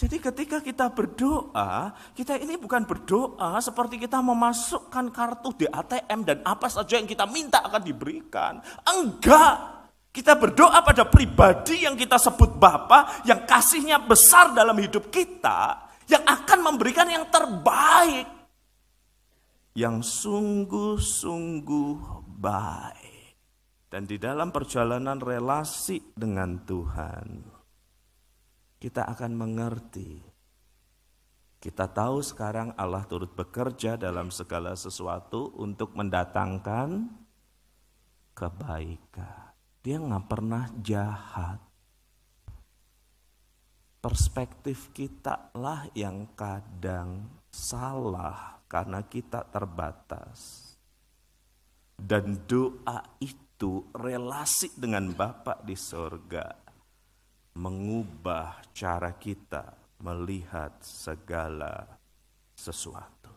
Jadi ketika kita berdoa, kita ini bukan berdoa seperti kita memasukkan kartu di ATM dan apa saja yang kita minta akan diberikan. Enggak. Kita berdoa pada pribadi yang kita sebut Bapa, yang kasihnya besar dalam hidup kita, yang akan memberikan yang terbaik. Yang sungguh-sungguh baik. Dan di dalam perjalanan relasi dengan Tuhan, kita akan mengerti. Kita tahu sekarang Allah turut bekerja dalam segala sesuatu untuk mendatangkan kebaikan. Dia nggak pernah jahat. Perspektif kita lah yang kadang salah karena kita terbatas. Dan doa itu relasi dengan Bapak di surga mengubah cara kita melihat segala sesuatu.